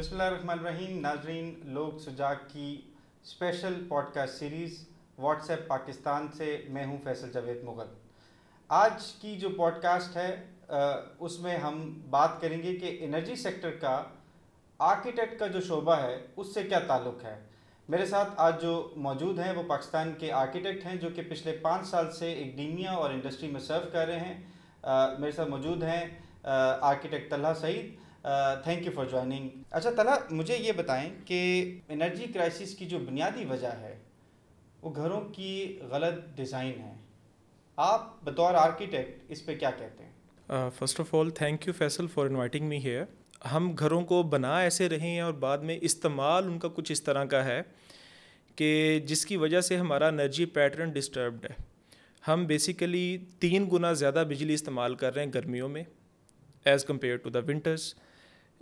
रहीम नाजरीन लोग सुजाग की special podcast series WhatsApp Pakistan से मैं हूं फैसल जावेद मुगल आज की जो पॉडकास्ट है उसमें हम बात करेंगे कि एनर्जी सेक्टर का आर्किटेक्ट का जो शोबा है उससे क्या ताल्लुक़ है मेरे साथ आज जो मौजूद हैं वो पाकिस्तान के आर्किटेक्ट हैं जो कि पिछले पाँच साल से एकडेमिया और इंडस्ट्री में सर्व कर रहे हैं आ, मेरे साथ मौजूद हैं architect Talha Saeed thank you for joining अच्छा तला मुझे ये बताएं कि एनर्जी क्राइसिस की जो बुनियादी वजह है वो घरों की गलत डिज़ाइन है आप बतौर आर्किटेक्ट इस पर क्या कहते हैं first of all thank you Faisal for inviting me here हम घरों को बना ऐसे रहे हैं और बाद में इस्तेमाल उनका कुछ इस तरह का है कि जिसकी वजह से हमारा एनर्जी पैटर्न डिस्टर्ब्ड है हम बेसिकली तीन गुना ज़्यादा बिजली इस्तेमाल कर रहे हैं गर्मियों में as compare to the winters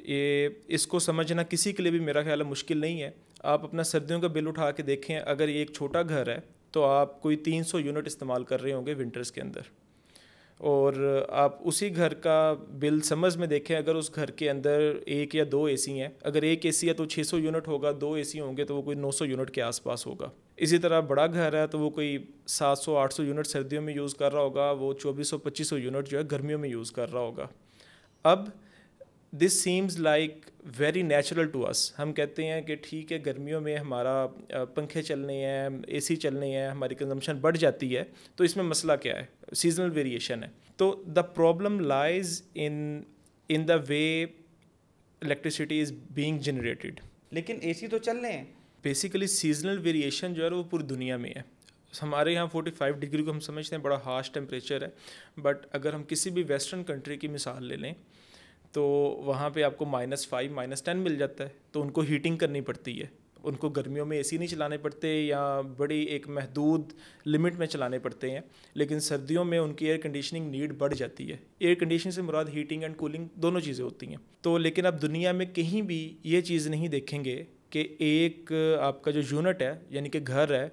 ये इसको समझना किसी के लिए भी मेरा ख्याल है मुश्किल नहीं है आप अपना सर्दियों का बिल उठा के देखें अगर ये एक छोटा घर है तो आप कोई 300 यूनिट इस्तेमाल कर रहे होंगे विंटर्स के अंदर और आप उसी घर का बिल समझ में देखें अगर उस घर के अंदर एक या दो एसी हैं अगर एक एसी है तो 600 यूनिट होगा दो एसी होंगे तो वो कोई 900 यूनिट के आसपास होगा इसी तरह बड़ा घर है तो वो कोई 700-800 यूनिट सर्दियों में यूज़ कर रहा होगा वो 2400-2500 यूनिट जो है गर्मियों में यूज़ कर रहा होगा अब this seems like very natural to us हम कहते हैं कि ठीक है गर्मियों में हमारा पंखे चलने हैं ए सी चलने हैं हमारी कंजम्पशन बढ़ जाती है तो इसमें मसला क्या है सीजनल वेरिएशन है तो the problem lies in in the way electricity is being generated लेकिन ए सी तो चल रहे हैं बेसिकली सीजनल वेरिएशन जो है वो पूरी दुनिया में है हमारे यहाँ 45 डिग्री को हम समझते हैं बड़ा हार्श टेम्परेचर है बट अगर हम किसी भी वेस्टर्न कंट्री की मिसाल ले लें तो वहाँ पे आपको माइनस फाइव माइनस टेन मिल जाता है तो उनको हीटिंग करनी पड़ती है उनको गर्मियों में एसी नहीं चलाने पड़ते या बड़ी एक महदूद लिमिट में चलाने पड़ते हैं लेकिन सर्दियों में उनकी एयर कंडीशनिंग नीड बढ़ जाती है एयर कंडीशनिंग से मुराद हीटिंग एंड कूलिंग दोनों चीज़ें होती हैं तो लेकिन आप दुनिया में कहीं भी ये चीज़ नहीं देखेंगे कि एक आपका जो यूनिट है यानी कि घर है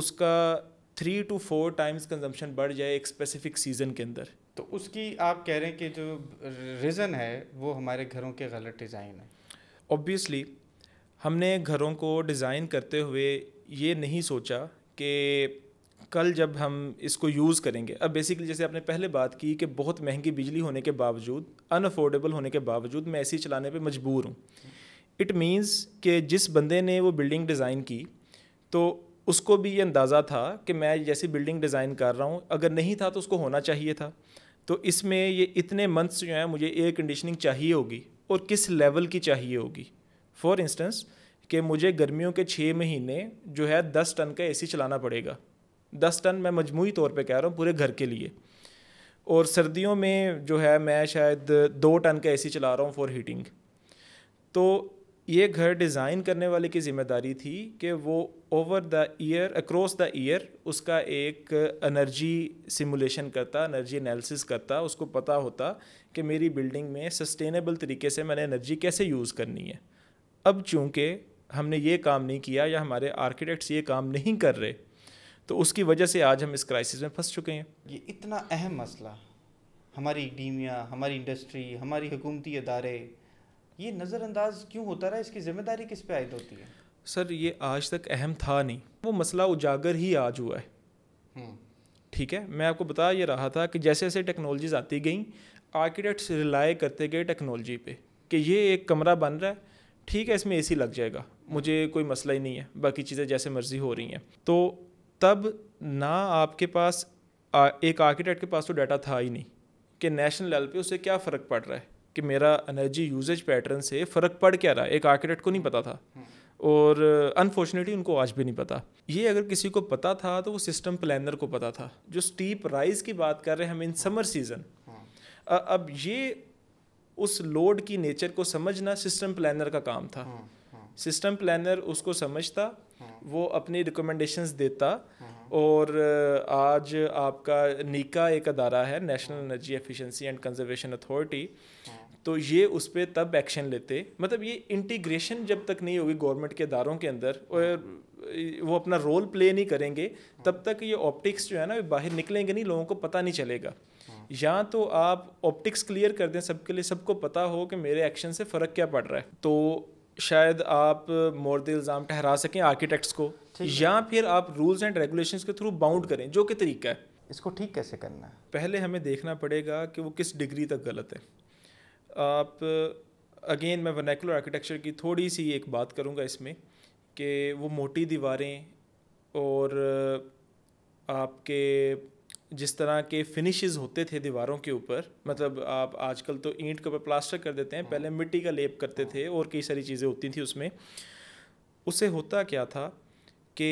उसका three two four times consumption बढ़ जाए एक स्पेसिफिक सीज़न के अंदर तो उसकी आप कह रहे हैं कि जो रीज़न है वो हमारे घरों के गलत डिज़ाइन है ओबियसली हमने घरों को डिज़ाइन करते हुए ये नहीं सोचा कि कल जब हम इसको यूज़ करेंगे अब बेसिकली जैसे आपने पहले बात की कि बहुत महंगी बिजली होने के बावजूद अनअफोर्डेबल होने के बावजूद मैं ऐसी चलाने पे मजबूर हूँ इट मीन्स कि जिस बंदे ने वो बिल्डिंग डिज़ाइन की तो उसको भी ये अंदाज़ा था कि मैं जैसी बिल्डिंग डिज़ाइन कर रहा हूँ अगर नहीं था तो उसको होना चाहिए था तो इसमें ये इतने मंथ्स जो है मुझे एयर कंडीशनिंग चाहिए होगी और किस लेवल की चाहिए होगी फॉर इंस्टेंस कि मुझे गर्मियों के छः महीने जो है दस टन का ए चलाना पड़ेगा दस टन मैं मजमू तौर पर कह रहा हूँ पूरे घर के लिए और सर्दियों में जो है मैं शायद दो टन का ए चला रहा हूँ फॉर हीटिंग तो ये घर डिज़ाइन करने वाले की जिम्मेदारी थी कि वो over the year across the year उसका एक एनर्जी सिमुलेशन करता एनर्जी एनालिसिस करता उसको पता होता कि मेरी बिल्डिंग में सस्टेनेबल तरीके से मैंने एनर्जी कैसे यूज़ करनी है अब चूँकि हमने ये काम नहीं किया या हमारे आर्किटेक्ट्स ये काम नहीं कर रहे तो उसकी वजह से आज हम इस क्राइसिस में फंस चुके हैं ये इतना अहम मसला हमारी डीमिया हमारी इंडस्ट्री हमारी हुकूमती अदारे ये नज़रअंदाज क्यों होता रहा इसकी जिम्मेदारी किस पे आयद होती है सर ये आज तक अहम था नहीं वो मसला उजागर ही आज हुआ है हम्म। ठीक है मैं आपको बता ये रहा था कि जैसे जैसे टेक्नोलॉजीज आती गई आर्किटेक्ट्स रिलाई करते गए टेक्नोलॉजी पे कि ये एक कमरा बन रहा है ठीक है इसमें एसी लग जाएगा मुझे कोई मसला ही नहीं है बाकी चीज़ें जैसे मर्जी हो रही हैं तो तब ना आपके पास एक आर्किटेक्ट के पास तो डाटा था ही नहीं कि नेशनल लेवल पे उसे क्या फ़र्क पड़ रहा है कि मेरा एनर्जी यूजेज पैटर्न से फ़र्क पड़ क्या रहा है एक आर्किटेक्ट को नहीं पता था और अनफॉर्चुनेटली उनको आज भी नहीं पता ये अगर किसी को पता था तो वो सिस्टम प्लानर को पता था जो स्टीप राइज की बात कर रहे हैं हम इन समर सीज़न अब ये उस लोड की नेचर को समझना सिस्टम प्लानर का काम था सिस्टम प्लानर उसको समझता वो अपनी रिकमेंडेशंस देता और आज आपका निका एक अदारा है National Energy Efficiency and Conservation Authority तो ये उस पर तब एक्शन लेते मतलब ये इंटीग्रेशन जब तक नहीं होगी गवर्नमेंट के इदारों के अंदर और वो अपना रोल प्ले नहीं करेंगे तब तक ये ऑप्टिक्स जो है ना बाहर निकलेंगे नहीं लोगों को पता नहीं चलेगा या तो आप ऑप्टिक्स क्लियर कर दें सबके लिए सबको पता हो कि मेरे एक्शन से फ़र्क क्या पड़ रहा है तो शायद आप मोरद इल्ज़ाम ठहरा सकें आर्किटेक्ट्स को या फिर आप रूल्स एंड रेगुलेशन के थ्रू बाउंड करें जो कि तरीका है इसको ठीक कैसे करना है पहले हमें देखना पड़ेगा कि वो किस डिग्री तक गलत है आप अगेन मैं वर्नैकुलर आर्किटेक्चर की थोड़ी सी एक बात करूँगा इसमें कि वो मोटी दीवारें और आपके जिस तरह के फिनिशेस होते थे दीवारों के ऊपर मतलब आप आजकल तो ईंट के ऊपर प्लास्टर कर देते हैं पहले मिट्टी का लेप करते थे और कई सारी चीज़ें होती थी उसमें उससे होता क्या था कि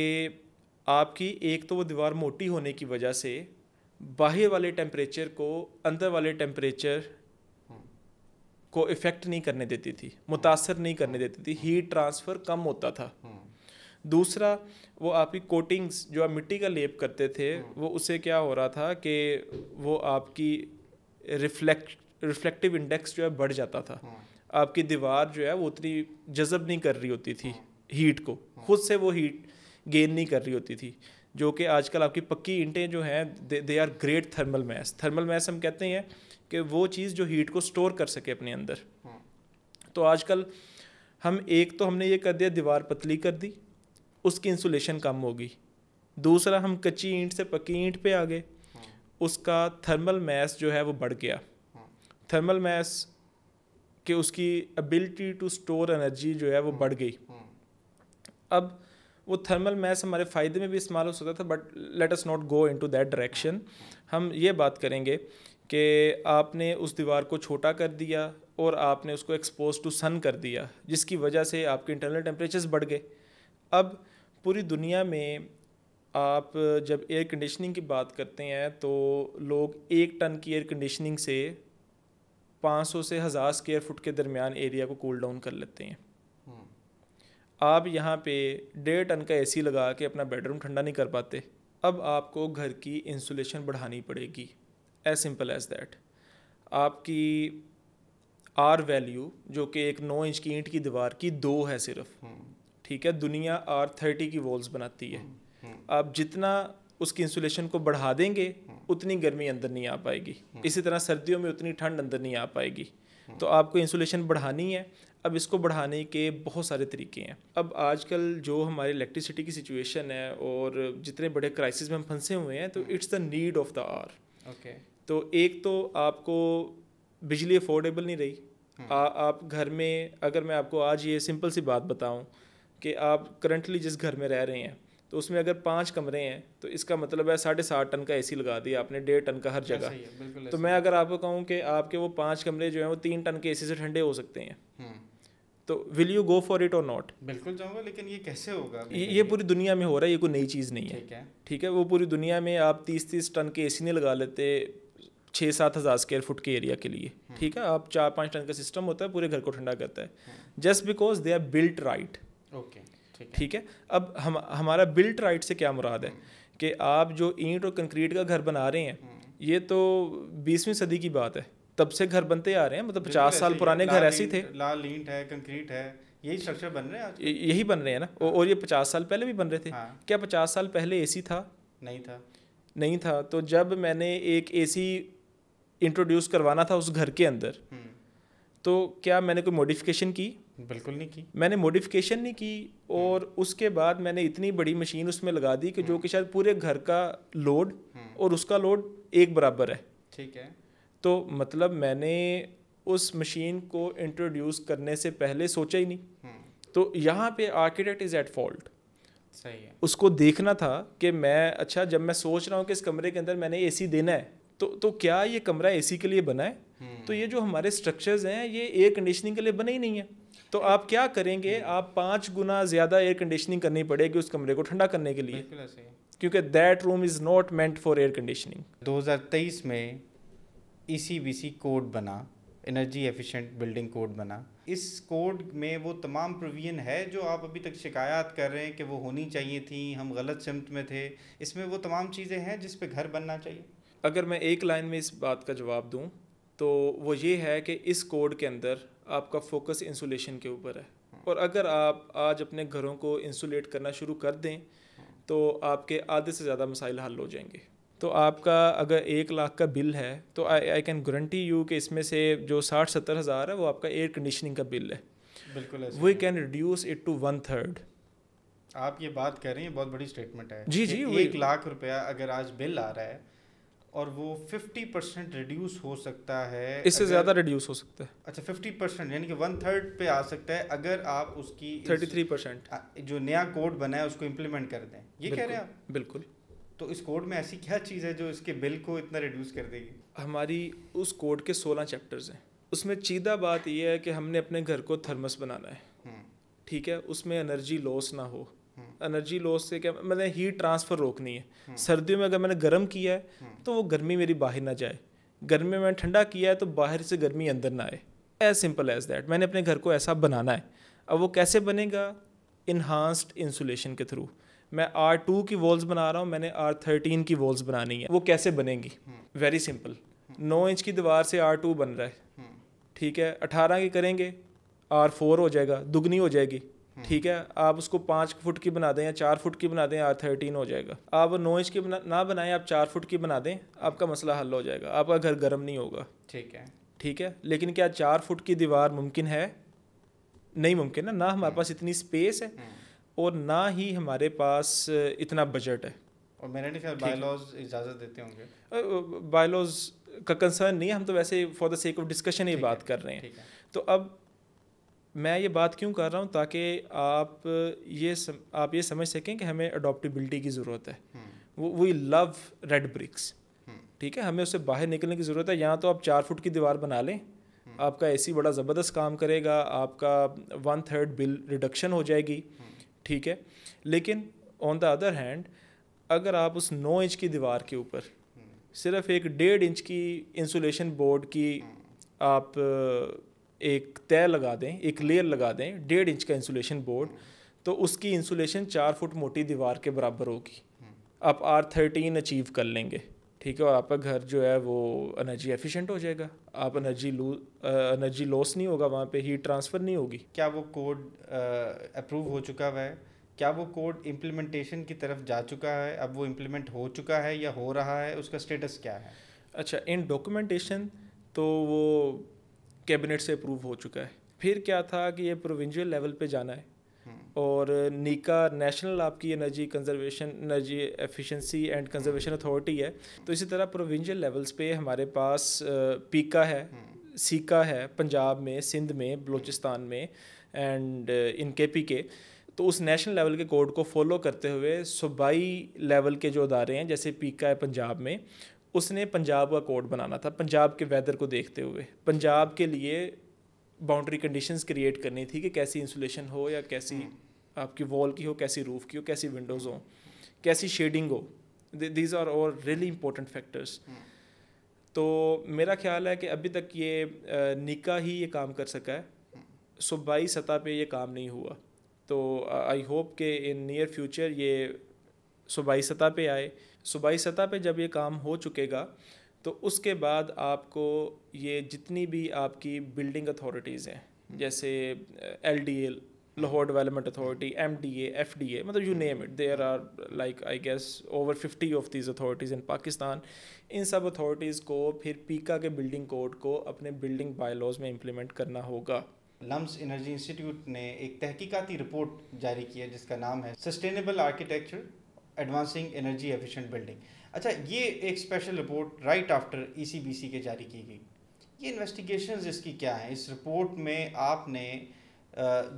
आपकी एक तो वो दीवार मोटी होने की वजह से बाहर वाले टेम्परेचर को अंदर वाले टेम्परेचर को इफ़ेक्ट नहीं करने देती थी मुतासर नहीं करने देती थी हीट ट्रांसफ़र कम होता था हम्म। दूसरा वो आपकी कोटिंग्स जो आप मिट्टी का लेप करते थे हम्म। वो उससे क्या हो रहा था कि वो आपकी रिफ्लेक्ट रिफ्लेक्टिव इंडेक्स जो है बढ़ जाता था हम्म। आपकी दीवार जो है वो उतनी जज़ब नहीं कर रही होती थी हीट को खुद से वो हीट गेन नहीं कर रही होती थी जो कि आजकल आपकी पक्की ईंटें जो हैं they are great thermal mass thermal mass हम कहते हैं कि वो चीज़ जो हीट को स्टोर कर सके अपने अंदर हाँ। तो आजकल हम एक तो हमने ये कर दिया दीवार पतली कर दी उसकी इंसुलेशन कम होगी दूसरा हम कच्ची ईंट से पक्की ईंट पे आ गए हाँ। उसका थर्मल मैस जो है वो बढ़ गया थर्मल हाँ। मैस के उसकी एबिलिटी टू स्टोर एनर्जी जो है वो बढ़ गई अब वो थर्मल मैस हमारे फ़ायदे में भी इस्तेमाल हो सकता था but let us not go into that direction हम ये बात करेंगे कि आपने उस दीवार को छोटा कर दिया और आपने उसको एक्सपोज टू सन कर दिया जिसकी वजह से आपके इंटरनल टेम्परेचर्स बढ़ गए अब पूरी दुनिया में आप जब एयर कंडीशनिंग की बात करते हैं तो लोग एक टन की एयर कंडीशनिंग से 500 से हज़ार स्केयर फुट के दरमियान एरिया को कूल डाउन कर लेते हैं हम्म। आप यहाँ पे डेढ़ टन का एसी लगा के अपना बेडरूम ठंडा नहीं कर पाते अब आपको घर की इंसुलेशन बढ़ानी पड़ेगी एज सिंपल एज दैट आपकी आर वैल्यू जो कि एक नौ इंच की ईंट की दीवार की दो है सिर्फ हम्म। ठीक है दुनिया आर थर्टी की वॉल्स बनाती है हम्म, हम्म। आप जितना उसकी इंसुलेशन को बढ़ा देंगे उतनी गर्मी अंदर नहीं आ पाएगी इसी तरह सर्दियों में उतनी ठंड अंदर नहीं आ पाएगी तो आपको इंसुलेशन बढ़ानी है अब इसको बढ़ाने के बहुत सारे तरीके हैं अब आजकल जो हमारी इलेक्ट्रिसिटी की सिचुएशन है और जितने बड़े क्राइसिस में हम फंसे हुए हैं तो it's the need of the hour okay तो एक तो आपको बिजली अफोर्डेबल नहीं रही हम्म। आ, आप घर में अगर मैं आपको आज ये सिंपल सी बात बताऊं कि आप करंटली जिस घर में रह रहे हैं तो उसमें अगर पाँच कमरे हैं तो इसका मतलब है साढ़े सात टन का एसी लगा दिया आपने डेढ़ टन का हर जगह तो मैं अगर आपको कहूँ कि आपके वो पाँच कमरे जो हैं वो तीन टन के एसी से ठंडे हो सकते हैं हम्म। तो will you go for it और नॉट बिल्कुल जाऊंगा लेकिन ये कैसे होगा ये, ये पूरी दुनिया में हो रहा है ये कोई नई चीज़ नहीं है ठीक है वो पूरी दुनिया में आप तीस तीस टन के ए नहीं लगा लेते छः सात हज़ार स्क्वेयर फुट के एरिया के लिए हम्म। ठीक है आप चार पाँच टन का सिस्टम होता है पूरे घर को ठंडा करता है just because they are built right okay ठीक है अब हम हमारा बिल्ट राइट से क्या मुराद है हम्म। कि आप जो ईंट और कंक्रीट का घर बना रहे हैं हम्म। ये तो बीसवीं सदी की बात है तब से घर बनते आ रहे हैं मतलब पचास साल पुराने घर ऐसे थे लाल ईंट है कंक्रीट है यही स्ट्रक्चर बन रहे हैं यही बन रहे हैं ना हाँ। और ये पचास साल पहले भी बन रहे थे हाँ। क्या पचास साल पहले ए था नहीं था नहीं था तो जब मैंने एक एसी इंट्रोड्यूस करवाना था उस घर के अंदर हम्म। तो क्या मैंने कोई मॉडिफिकेशन की बिल्कुल नहीं की मैंने मॉडिफिकेशन नहीं की हम्म। और उसके बाद मैंने इतनी बड़ी मशीन उसमें लगा दी कि जो हम्म। कि शायद पूरे घर का लोड और उसका लोड एक बराबर है ठीक है तो मतलब मैंने उस मशीन को इंट्रोड्यूस करने से पहले सोचा ही नहीं तो यहाँ पे आर्किटेक्ट इज़ एट फॉल्ट सही है उसको देखना था कि मैं अच्छा जब मैं सोच रहा हूँ कि इस कमरे के अंदर मैंने एसी देना है तो तो क्या ये कमरा एसी के लिए बना है हम्म। तो ये जो हमारे स्ट्रक्चर्स हैं ये एयर कंडीशनिंग के लिए बने ही नहीं है तो आप क्या करेंगे हम्म। आप पाँच गुना ज़्यादा एयर कंडीशनिंग करनी पड़ेगी उस कमरे को ठंडा करने के लिए क्योंकि that room is not meant for air conditioning 2023 में ई e कोड बना एनर्जी एफिशिएंट बिल्डिंग कोड बना इस कोड में वो तमाम प्रोविजन है जो आप अभी तक शिकायत कर रहे हैं कि वो होनी चाहिए थी हम गलत सिमत में थे इसमें वो तमाम चीज़ें हैं जिस पे घर बनना चाहिए अगर मैं एक लाइन में इस बात का जवाब दूँ तो वो ये है कि इस कोड के अंदर आपका फोकस इंसुलेशन के ऊपर है और अगर आप आज अपने घरों को इंसुलेट करना शुरू कर दें तो आपके आधे से ज़्यादा मसाइल हल हो जाएंगे तो आपका अगर एक लाख का बिल है तो I I can guarantee you कि इसमें से जो साठ सत्तर हज़ार है वो आपका एयर कंडीशनिंग का बिल है बिल्कुल we can reduce it to one third आप ये बात कर रहे हैं बहुत बड़ी स्टेटमेंट है जी जी एक लाख रुपया अगर आज बिल आ रहा है और वो 50 परसेंट रिड्यूस हो सकता है इससे ज़्यादा रिड्यूस हो सकता है अच्छा 50 परसेंट यानी कि वन थर्ड पे आ सकता है अगर आप उसकी 33 परसेंट जो नया कोड बना है उसको इम्प्लीमेंट कर दें ये कह रहे हैं आप बिल्कुल तो इस कोड में ऐसी क्या चीज़ है जो इसके बिल को इतना रिड्यूस कर देगी हमारी उस कोड के सोलह चैप्टर्स हैं उसमें चीधा बात यह है कि हमने अपने घर को थर्मस बनाना है हम्म। ठीक है उसमें एनर्जी लॉस ना हो एनर्जी लॉस से क्या मैंने हीट ट्रांसफ़र रोकनी है सर्दियों में अगर मैंने गर्म किया है तो वो गर्मी मेरी बाहर ना जाए गर्मी में मैंने ठंडा किया है तो बाहर से गर्मी अंदर ना आए एज सिंपल एज दैट मैंने अपने घर को ऐसा बनाना है अब वो कैसे बनेगा इन्हांस्ड इंसुलेशन के थ्रू मैं आर टू की वॉल्स बना रहा हूँ मैंने आर थर्टीन की वॉल्स बनानी है वो कैसे बनेंगी वेरी सिंपल नौ इंच की दीवार से आर टू बन रहा है ठीक है अठारह की करेंगे आर फोर हो जाएगा दुगनी हो जाएगी हम्म। ठीक है आप उसको पाँच फुट की बना दें या चार फुट की बना दें आर थर्टीन हो जाएगा आप नौ इंच की बना ना बनाएं आप चार फुट की बना दें आपका मसला हल हो जाएगा आपका घर गर्म नहीं होगा ठीक है ठीक है लेकिन क्या चार फुट की दीवार मुमकिन है नहीं मुमकिन ना ना हमारे हम्म। पास इतनी स्पेस है हम्म। और ना ही हमारे पास इतना बजट है और मेरे ख्याल बायलॉज इजाज़त देते होंगे बायलॉज का कंसर्न नहीं है हम तो वैसे for the sake of discussion ही बात कर रहे हैं तो अब मैं ये बात क्यों कर रहा हूँ ताकि आप ये सम, आप ये समझ सकें कि हमें अडोप्टिबिलिटी की ज़रूरत है हम्म। वो वी लव रेड ब्रिक्स ठीक है हमें उससे बाहर निकलने की ज़रूरत है यहाँ तो आप चार फुट की दीवार बना लें हम्म। आपका एसी बड़ा ज़बरदस्त काम करेगा आपका वन थर्ड बिल रिडक्शन हो जाएगी हम्म। ठीक है लेकिन ऑन द अदर हैंड अगर आप उस नौ इंच की दीवार के ऊपर सिर्फ एक डेढ़ इंच की इंसुलेशन बोर्ड की आप एक तय लगा दें एक लेयर लगा दें डेढ़ इंच का इंसुलेशन बोर्ड तो उसकी इंसुलेशन चार फुट मोटी दीवार के बराबर होगी आप आर थर्टीन अचीव कर लेंगे ठीक है और आपका घर जो है वो एनर्जी एफिशिएंट हो जाएगा आप एनर्जी लू एनर्जी लॉस नहीं होगा वहाँ पे हीट ट्रांसफ़र नहीं होगी क्या वो कोड अप्रूव हो चुका हुआ है क्या वो कोड इम्प्लीमेंटेशन की तरफ जा चुका है अब वो इम्प्लीमेंट हो चुका है या हो रहा है उसका स्टेटस क्या है अच्छा इन डॉक्यूमेंटेशन तो वो कैबिनेट से अप्रूव हो चुका है फिर क्या था कि ये प्रोविंशियल लेवल पे जाना है हम्म। और नीका नेशनल आपकी Energy Conservation Energy Efficiency and Conservation Authority है तो इसी तरह प्रोविंशियल लेवल्स पे हमारे पास पीका है हम्म। सीका है पंजाब में सिंध में बलूचिस्तान में एंड इन के पी के तो उस नेशनल लेवल के कोड को फॉलो करते हुए सूबाई लेवल के जो अदारे हैं जैसे पीका है पंजाब में उसने पंजाब का कोड बनाना था पंजाब के वेदर को देखते हुए पंजाब के लिए बाउंड्री कंडीशंस क्रिएट करनी थी कि कैसी इंसुलेशन हो या कैसी हम्म। आपकी वॉल की हो कैसी रूफ़ की हो कैसी विंडोज़ हो कैसी शेडिंग हो these are our really important factors तो मेरा ख्याल है कि अभी तक ये निका ही ये काम कर सका है हम्म। सूबाई सतह पे ये काम नहीं हुआ तो आई होप कि इन नियर फ्यूचर ये सूबाई सतह पे आए सूबाई सतह पे जब ये काम हो चुकेगा तो उसके बाद आपको ये जितनी भी आपकी बिल्डिंग अथॉरिटीज़ हैं जैसे L D L Lahore Development Authority M D F D A मतलब you name it there are like I guess over fifty of these authorities in Pakistan इन सब अथॉरिटीज़ को फिर पीका के बिल्डिंग कोड को अपने बिल्डिंग बायलॉज में इम्प्लीमेंट करना होगा लम्स एनर्जी इंस्टीट्यूट ने एक तहकीकती रिपोर्ट जारी की है जिसका नाम है Sustainable Architecture Advancing Energy efficient Building अच्छा ये एक special report right after ECBC के जारी की गई ये इन्वेस्टिगेशंस इसकी क्या हैं इस रिपोर्ट में आपने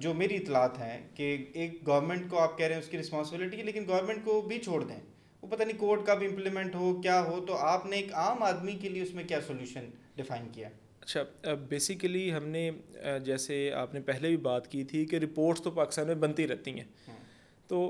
जो मेरी इतलात हैं कि एक गवर्नमेंट को आप कह रहे हैं उसकी रिस्पॉन्सिबिलिटी है लेकिन गवर्नमेंट को भी छोड़ दें वो पता नहीं कोर्ट का भी इम्प्लीमेंट हो क्या हो तो आपने एक आम आदमी के लिए उसमें क्या सोल्यूशन डिफाइन किया अच्छा बेसिकली हमने जैसे आपने पहले भी बात की थी कि रिपोर्ट्स तो पाकिस्तान में बनती रहती हैं हाँ। तो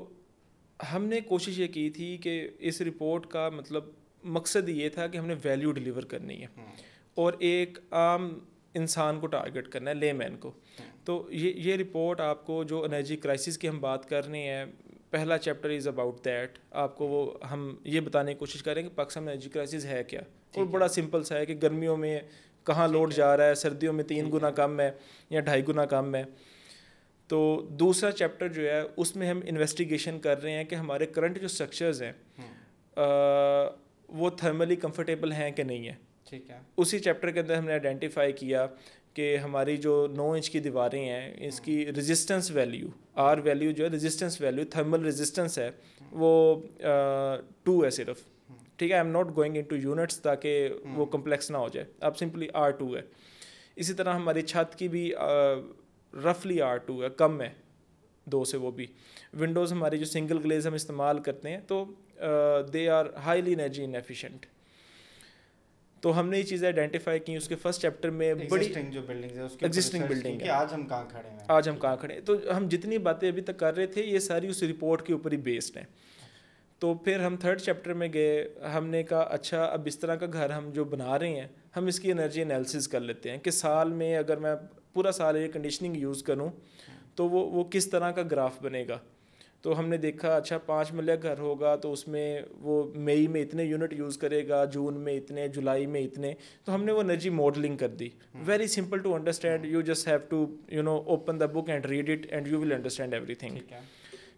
हमने कोशिश ये की थी कि इस रिपोर्ट का मतलब मकसद ये था कि हमने वैल्यू डिलीवर करनी है हम्म। और एक आम इंसान को टारगेट करना है लेमैन को हम्म। तो ये ये रिपोर्ट आपको जो एनर्जी क्राइसिस की हम बात कर रहे हैं पहला चैप्टर इज़ अबाउट दैट आपको वो हम ये बताने की कोशिश करें कि पाकिस्तान में एनर्जी क्राइसिस है क्या और बड़ा सिंपल सा है कि गर्मियों में कहाँ लोड जा रहा है सर्दियों में तीन गुना कम है या ढाई गुना कम है तो दूसरा चैप्टर जो है उसमें हम इन्वेस्टिगेशन कर रहे हैं कि हमारे करंट जो स्ट्रक्चर्स हैं हम्म। वो थर्मली कंफर्टेबल हैं कि नहीं है ठीक है उसी चैप्टर के अंदर हमने आइडेंटिफाई किया कि हमारी जो नौ इंच की दीवारें हैं इसकी रेजिस्टेंस वैल्यू आर वैल्यू जो है रेजिस्टेंस वैल्यू थर्मल रेजिस्टेंस है हम्म। वो टू है सिर्फ हम्म। ठीक है I am not going into units ताकि वो कम्प्लेक्स ना हो जाए अब सिंपली आर टू है इसी तरह हमारी छत की भी रफली आर टू है कम है दो से वो भी विंडोज़ हमारी जो सिंगल ग्लेज हम इस्तेमाल करते हैं तो they are highly energy inefficient तो हमने ये चीज़ें आइडेंटिफाई की उसके फर्स्ट चैप्टर में बड़ी जो बिल्डिंग है उसके एग्जिस्टिंग बिल्डिंग है आज हम कहाँ खड़े हैं आज हम कहाँ खड़े हैं तो हम जितनी बातें अभी तक कर रहे थे ये सारी उस रिपोर्ट के ऊपर ही बेस्ड हैं तो फिर हम थर्ड चैप्टर में गए हमने कहा अच्छा अब इस तरह का घर हम जो बना रहे हैं हम इसकी एनर्जी एनालिसिस कर लेते हैं कि साल में अगर मैं पूरा साल एयर कंडीशनिंग यूज़ करूँ तो वो वो किस तरह का ग्राफ बनेगा तो हमने देखा अच्छा पाँच मिलियन घर होगा तो उसमें वो मई में इतने यूनिट यूज़ करेगा जून में इतने जुलाई में इतने तो हमने वो एनर्जी मॉडलिंग कर दी very simple to understand you just have to you know open the book and read it and you will understand everything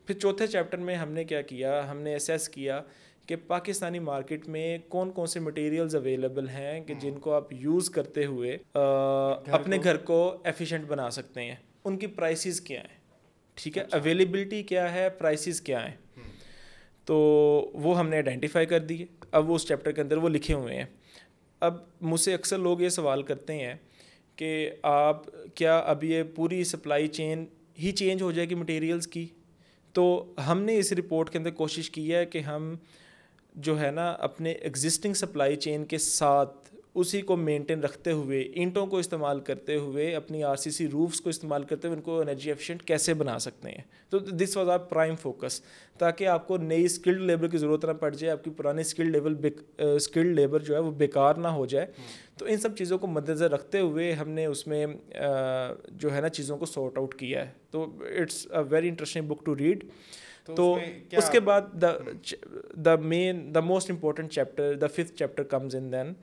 फिर चौथे चैप्टर में हमने क्या किया हमने एसेस किया कि पाकिस्तानी मार्केट में कौन कौन से मटेरियल्स अवेलेबल हैं कि हम्म। जिनको आप यूज़ करते हुए आ, अपने घर को एफिशिएंट बना सकते हैं उनकी प्राइसेस क्या हैं ठीक है अवेलेबिलिटी अच्छा। क्या है प्राइसेस क्या हैं हम्म। तो वो हमने आइडेंटिफाई कर दिए अब वो उस चैप्टर के अंदर वो लिखे हुए हैं अब मुझसे अक्सर लोग ये सवाल करते हैं कि आप क्या अब ये पूरी सप्लाई चेन ही चेंज हो जाएगी मटेरियल्स की तो हमने इस रिपोर्ट के अंदर कोशिश की है कि हम जो है ना अपने एग्जिस्टिंग सप्लाई चेन के साथ उसी को मेंटेन रखते हुए ईंटों को इस्तेमाल करते हुए अपनी आरसीसी रूफ्स को इस्तेमाल करते हुए उनको एनर्जी एफिशिएंट कैसे बना सकते हैं तो this was our prime focus ताकि आपको नई स्किल्ड लेबर की ज़रूरत ना पड़ जाए आपकी पुरानी स्किल्ड लेवल स्किल्ड लेबर जो है वो बेकार ना हो जाए हम्म। तो इन सब चीज़ों को मद्देनज़र रखते हुए हमने उसमें आ, जो है ना चीज़ों को सॉर्ट आउट किया है तो it's a very interesting book to read तो, तो उसके बाद the main the most important chapter the fifth chapter comes in then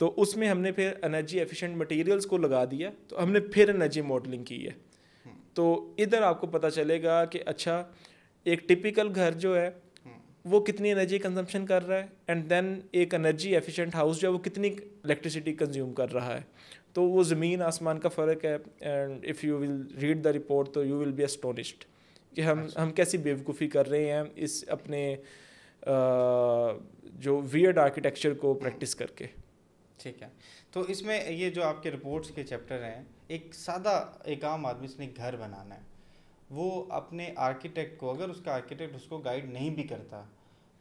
तो उसमें हमने फिर एनर्जी एफिशिएंट मटेरियल्स को लगा दिया तो हमने फिर एनर्जी मॉडलिंग की है तो इधर आपको पता चलेगा कि अच्छा एक टिपिकल घर जो है वो कितनी एनर्जी कंजम्पशन कर रहा है एंड देन एक एनर्जी एफिशिएंट हाउस जो है वो कितनी इलेक्ट्रिसिटी कंज्यूम कर रहा है तो वो ज़मीन आसमान का फ़र्क है and if you will read the report तो यू विल बी एस्टोनिश्ड कि हम अच्छा। हम कैसी बेवकूफ़ी कर रहे हैं इस अपने आ, जो वियर्ड आर्किटेक्चर को प्रैक्टिस करके ठीक है तो इसमें ये जो आपके रिपोर्ट्स के चैप्टर हैं एक सादा एक आम आदमी इसने घर बनाना है वो अपने आर्किटेक्ट को अगर उसका आर्किटेक्ट उसको गाइड नहीं भी करता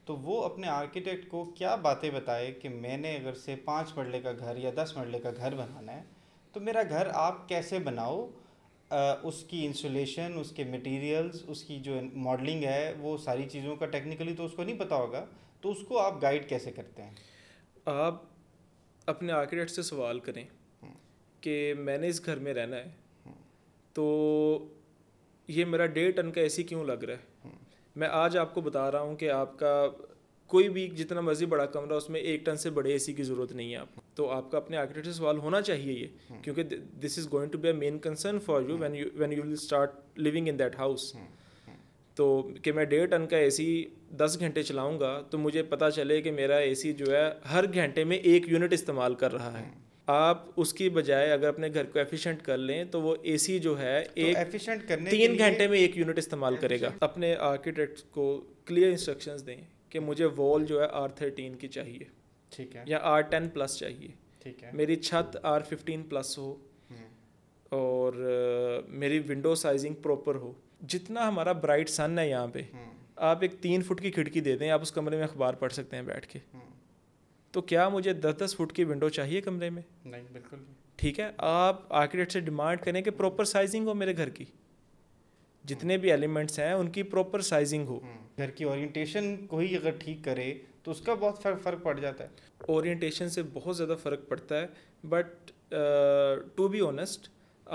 तो वो अपने आर्किटेक्ट को क्या बातें बताए कि मैंने अगर से पाँच मरले का घर या दस मरले का घर बनाना है तो मेरा घर आप कैसे बनाओ उसकी इंसुलेशन उसके मटेरियल्स उसकी जो मॉडलिंग है वो सारी चीज़ों का टेक्निकली तो उसको नहीं पता होगा तो उसको आप गाइड कैसे करते हैं आप अपने आर्किटेक्ट से सवाल करें हम्म। कि मैंने इस घर में रहना है हम्म। तो ये मेरा डेढ़ टन का एसी क्यों लग रहा है हम्म। मैं आज आपको बता रहा हूँ कि आपका कोई भी जितना मर्ज़ी बड़ा कमरा उसमें एक टन से बड़े एसी की ज़रूरत नहीं है आपको तो आपका अपने आर्किटेक्ट से सवाल होना चाहिए ये हम्म। क्योंकि this is going to be a main concern for you when you when you will start living in that house तो कि मैं डेढ़ टन का एसी दस घंटे चलाऊंगा तो मुझे पता चले कि मेरा सी जो है हर घंटे में एक यूनिट इस्तेमाल कर रहा है हम्म। आप उसकी बजाय अगर अपने घर को एफिशिएंट कर लें तो वो एसी जो है तो एक एफिशिएंट करने तीन घंटे में एक यूनिट इस्तेमाल करेगा अपने आर्किटेक्ट को क्लियर इंस्ट्रक्शंस दें कि मुझे वॉल जो है आर थर्टीन की चाहिए ठीक है या आर टेन प्लस चाहिए ठीक है मेरी छत आर फिफ्टीन प्लस हो हम्म। और मेरी विंडो साइजिंग प्रॉपर हो जितना हमारा ब्राइट सन है यहाँ पे हम्म। आप एक तीन फुट की खिड़की दे दें आप उस कमरे में अखबार पढ़ सकते हैं बैठ के हम्म। तो क्या मुझे दस दस फुट की विंडो चाहिए कमरे में नहीं बिल्कुल ठीक है आप आर्किटेक्ट से डिमांड करें कि प्रॉपर साइजिंग हो मेरे घर की जितने भी एलिमेंट्स हैं उनकी प्रॉपर साइजिंग हो हम्म। घर की ओरिएंटेशन को ही अगर ठीक करे तो उसका बहुत फर्क फर्क पड़ जाता है ओरिएंटेशन से बहुत ज़्यादा फ़र्क पड़ता है बट टू बी ऑनेस्ट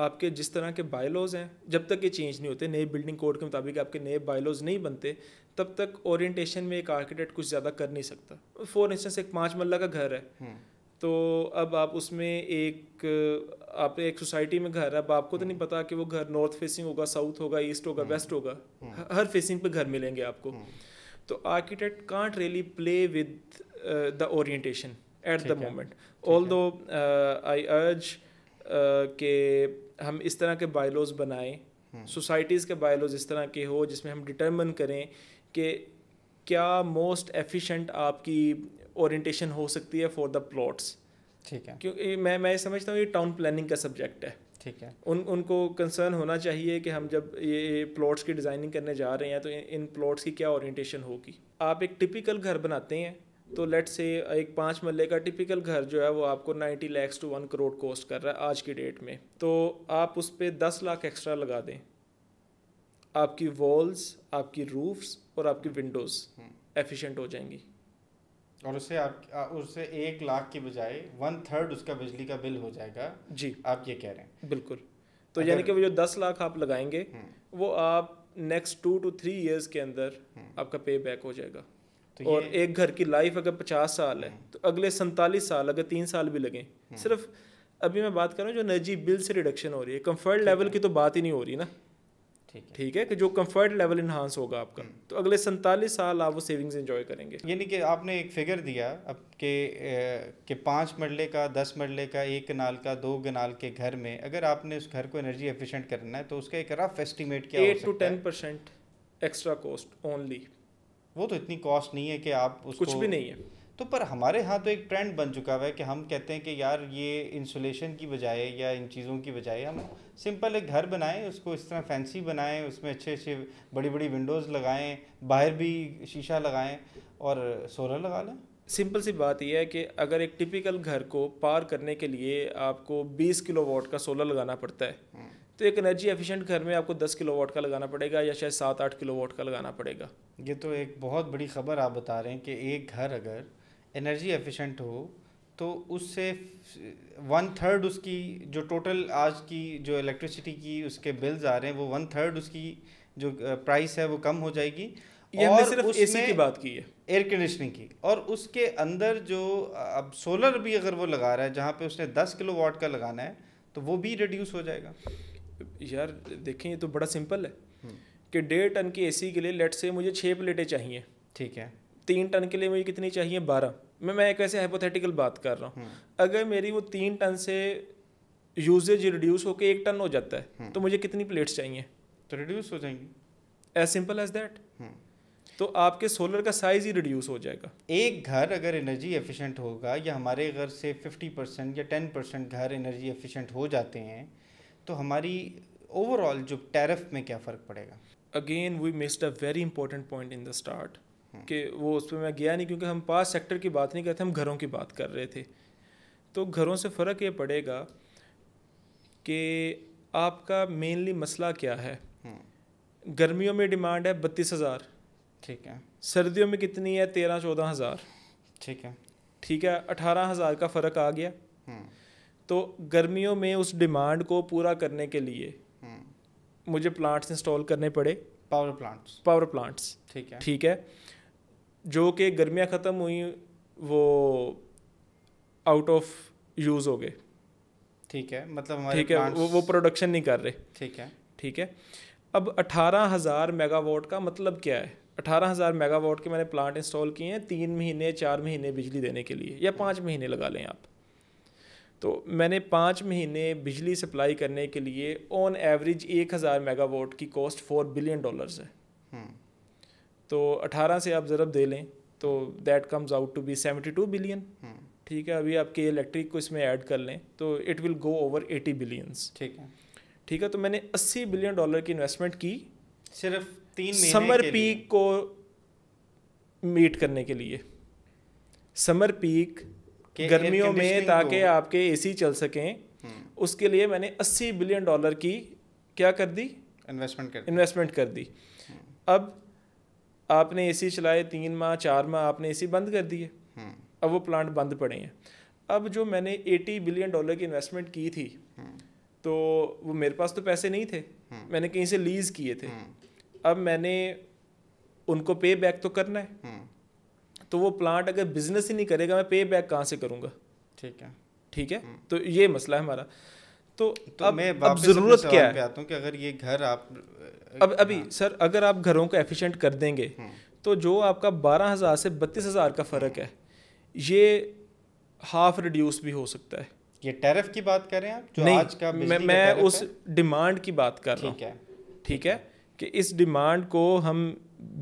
आपके जिस तरह के बायलॉज हैं जब तक ये चेंज नहीं होते नए बिल्डिंग कोड के मुताबिक आपके नए बायलॉज नहीं बनते तब तक ओरिएंटेशन में एक आर्किटेक्ट कुछ ज़्यादा कर नहीं सकता फॉर इंस्टेंस एक पाँच मल्ला का घर है हम्म। तो अब आप उसमें एक आप एक सोसाइटी में घर है अब आपको तो नहीं पता कि वो घर नॉर्थ फेसिंग होगा साउथ होगा ईस्ट होगा वेस्ट हम्म। होगा हम्म। हर फेसिंग पे घर मिलेंगे आपको हम्म। तो architect can't really play with the orientation at the moment although I अर्ज के हम इस तरह के बायलॉज बनाएं सोसाइटीज़ के बायलॉज इस तरह के हो जिसमें हम डिटर्मन करें कि क्या मोस्ट एफिशिएंट आपकी ओरिएंटेशन हो सकती है फॉर द प्लॉट्स ठीक है क्योंकि मैं मैं समझता हूँ ये टाउन प्लानिंग का सब्जेक्ट है ठीक है उन उनको कंसर्न होना चाहिए कि हम जब ये प्लॉट्स की डिज़ाइनिंग करने जा रहे हैं तो इन प्लॉट्स की क्या ओरिएंटेशन होगी आप एक टिपिकल घर बनाते हैं तो लेट से एक पाँच मल्ले का टिपिकल घर जो है वो आपको ninety lakhs to one crore cost कर रहा है आज की डेट में तो आप उस पर दस लाख एक्स्ट्रा लगा दें आपकी वॉल्स आपकी रूफ्स और आपकी विंडोज़ एफिशिएंट हम्म। हो जाएंगी और उससे आप उससे एक लाख के बजाय वन थर्ड उसका बिजली का बिल हो जाएगा जी आप ये कह रहे हैं बिल्कुल तो यानी कि वो जो दस लाख आप लगाएंगे हम्म। वो आप next two to three years के अंदर हम्म। आपका पे बैक हो जाएगा तो और एक घर की लाइफ अगर पचास साल है हम्म। तो अगले सैंतालीस साल अगर तीन साल भी लगें सिर्फ अभी मैं बात कर रहा हूँ जो एनर्जी बिल से रिडक्शन हो रही है कंफर्ट लेवल की तो बात ही नहीं हो रही ना ठीक है कि जो कंफर्ट लेवल इन्हांस होगा आपका हम्म। तो अगले सैंतालीस साल आप वो सेविंग्स इन्जॉय करेंगे यानी कि आपने एक फिगर दिया अब के के पाँच मरले का दस मरले का एक कनाल का दो कनाल के घर में अगर आपने उस घर को एनर्जी एफिशिएंट करना है तो उसका एक रफ एस्टिमेट क्या eight to ten percent extra cost only वो तो इतनी कॉस्ट नहीं है कि आप उसको कुछ भी नहीं है तो पर हमारे यहाँ तो एक ट्रेंड बन चुका हुआ है कि हम कहते हैं कि यार ये इंसुलेशन की बजाय या इन चीज़ों की बजाय हम सिंपल एक घर बनाएं उसको इस तरह फैंसी बनाएं उसमें अच्छे अच्छे बड़ी बड़ी विंडोज़ लगाएं बाहर भी शीशा लगाएं और सोलर लगा लें सिंपल सी बात यह है कि अगर एक टिपिकल घर को पार करने के लिए आपको 20 वॉट का सोलर लगाना पड़ता है हम्म। तो एक एनर्जी एफिशिएंट घर में आपको 10 वॉट का लगाना पड़ेगा या शायद सात आठ वॉट का लगाना पड़ेगा ये तो एक बहुत बड़ी खबर आप बता रहे हैं कि एक घर अगर एनर्जी एफिशिएंट हो तो उससे वन थर्ड उसकी जो टोटल आज की जो इलेक्ट्रिसिटी की उसके बिल्स आ रहे हैं वो वन थर्ड उसकी जो प्राइस है वो कम हो जाएगी ये और सिर्फ एसी की बात की है एयर कंडीशनिंग की और उसके अंदर जो अब सोलर भी अगर वो लगा रहा है जहाँ पे उसने 10 किलो वाट का लगाना है तो वो भी रिड्यूस हो जाएगा यार देखें ये तो बड़ा सिंपल है हम्म। कि डेढ़ टन की एसी के लिए लेट से मुझे छः प्लेटें चाहिए ठीक है तीन टन के लिए मुझे कितनी चाहिए बारह मैं मैं एक ऐसे हाइपोथेटिकल बात कर रहा हूँ हम्म। अगर मेरी वो तीन टन से यूजेज रिड्यूस होकर एक टन हो जाता है हम्म। तो मुझे कितनी प्लेट्स चाहिए तो रिड्यूस हो जाएंगी एज सिंपल एज दैट तो आपके सोलर का साइज ही रिड्यूस हो जाएगा एक घर अगर एनर्जी एफिशिएंट होगा या हमारे घर से 50 परसेंट या 10 परसेंट घर एनर्जी एफिशिएंट हो जाते हैं तो हमारी ओवरऑल जो टैरिफ में क्या फ़र्क पड़ेगा again we missed a very important point in the start कि वो उस पर मैं गया नहीं क्योंकि हम पास सेक्टर की बात नहीं करते हम घरों की बात कर रहे थे तो घरों से फ़र्क ये पड़ेगा कि आपका मेनली मसला क्या है हम्म। गर्मियों में डिमांड है बत्तीस हज़ार ठीक है सर्दियों में कितनी है तेरह चौदह हज़ार ठीक है ठीक है अठारह हज़ार का फ़र्क आ गया हम्म। तो गर्मियों में उस डिमांड को पूरा करने के लिए हम्म। मुझे प्लांट्स इंस्टॉल करने पड़े पावर प्लांट्स पावर प्लांट्स ठीक है ठीक है जो कि गर्मियाँ ख़त्म हुई वो आउट ऑफ यूज़ हो गए ठीक है मतलब ठीक है वो वो प्रोडक्शन नहीं कर रहे ठीक है ठीक है अब अठारह हज़ार मेगावाट का मतलब क्या है अठारह हज़ार मेगावाट के मैंने प्लांट इंस्टॉल किए हैं तीन महीने चार महीने बिजली देने के लिए या पाँच महीने लगा लें आप तो मैंने पाँच महीने बिजली सप्लाई करने के लिए ऑन एवरेज एक हज़ार मेगावाट की कॉस्ट फोर बिलियन डॉलर्स है हम्म। तो 18 से आप ज़रब दे लें तो that comes out to be 72 billion ठीक है अभी आपके इलेक्ट्रिक को इसमें ऐड कर लें तो it will go over 80 billions ठीक है ठीक है तो मैंने 80 बिलियन डॉलर की इन्वेस्टमेंट की सिर्फ तीन समर पीक को मीट करने के लिए समर पीक गर्मियों में ताकि आपके एसी चल सकें हम्म। उसके लिए मैंने 80 बिलियन डॉलर की क्या कर दी इन्वेस्टमेंट कर इन्वेस्टमेंट कर दी हम्म। अब आपने एसी चलाए तीन माह चार माह आपने एसी बंद कर दिए हम्म। अब वो प्लांट बंद पड़े हैं अब जो मैंने 80 बिलियन डॉलर की इन्वेस्टमेंट की थी हम्म। तो वो मेरे पास तो पैसे नहीं थे हम्म। मैंने कहीं से लीज किए थे अब मैंने उनको पे बैक तो करना है तो वो प्लांट अगर बिजनेस ही नहीं करेगा मैं पे बैक कहाँ से करूँगा ठीक है ठीक है तो ये मसला है हमारा तो, तो अब, मैं अब जरूरत क्या है कि अगर ये घर आप अब अभी हाँ। सर अगर आप घरों को एफिशिएंट कर देंगे हम्म। तो जो आपका बारह हज़ार से बत्तीस हज़ार का फ़र्क है ये हाफ रिड्यूस भी हो सकता है ये टैरिफ की बात कर रहे हैं जो नहीं, आज का मैं, मैं का उस डिमांड की बात कर रहा हूँ ठीक है ठीक है कि इस डिमांड को हम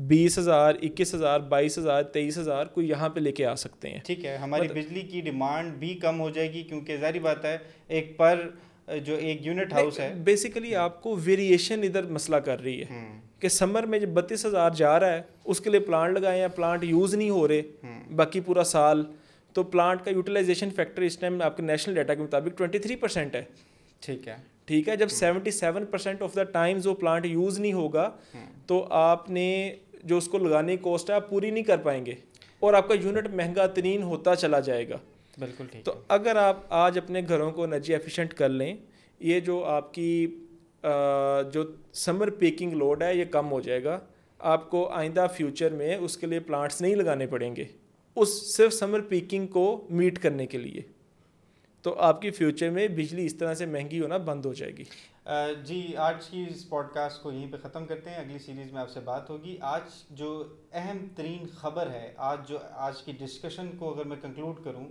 बीस हज़ार इक्कीस हज़ार बाईस हज़ार तेईस हज़ार को यहाँ पे लेके आ सकते हैं ठीक है हमारी बिजली की डिमांड भी कम हो जाएगी क्योंकि जारी बात है एक पर जो एक यूनिट हाउस है बेसिकली आपको वेरिएशन इधर मसला कर रही है हम्म। कि समर में जब बत्तीस हज़ार जा रहा है उसके लिए प्लांट लगाए हैं प्लांट यूज़ नहीं हो रहे हम्म। बाकी पूरा साल तो प्लांट का यूटिलाइजेशन फैक्टर इस टाइम आपके नेशनल डाटा के मुताबिक ट्वेंटी थ्री परसेंट है ठीक है ठीक है जब seventy seven percent of the times वो प्लांट यूज़ नहीं होगा हम्म। तो आपने जो उसको लगाने की कॉस्ट है आप पूरी नहीं कर पाएंगे और आपका यूनिट महंगा तरीन होता चला जाएगा बिल्कुल ठीक तो अगर आप आज अपने घरों को एनर्जी एफिशिएंट कर लें ये जो आपकी जो समर पीकिंग लोड है ये कम हो जाएगा आपको आइंदा फ्यूचर में उसके लिए प्लांट्स नहीं लगाने पड़ेंगे उस सिर्फ समर पीकिंग को मीट करने के लिए तो आपकी फ्यूचर में बिजली इस तरह से महंगी होना बंद हो जाएगी जी आज की इस पॉडकास्ट को यहीं पे ख़त्म करते हैं अगली सीरीज़ में आपसे बात होगी आज जो अहम तरीन ख़बर है आज जो आज की डिस्कशन को अगर मैं कंक्लूड करूँ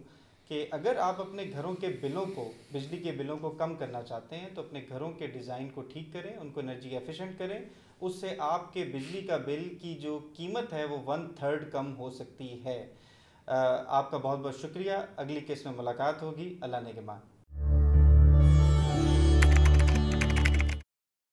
कि अगर आप अपने घरों के बिलों को बिजली के बिलों को कम करना चाहते हैं तो अपने घरों के डिज़ाइन को ठीक करें उनको एनर्जी एफिशिएंट करें उससे आपके बिजली का बिल की जो कीमत है वो वन थर्ड कम हो सकती है आपका बहुत बहुत शुक्रिया अगली किस्त में मुलाकात होगी अल्लाह ने के मान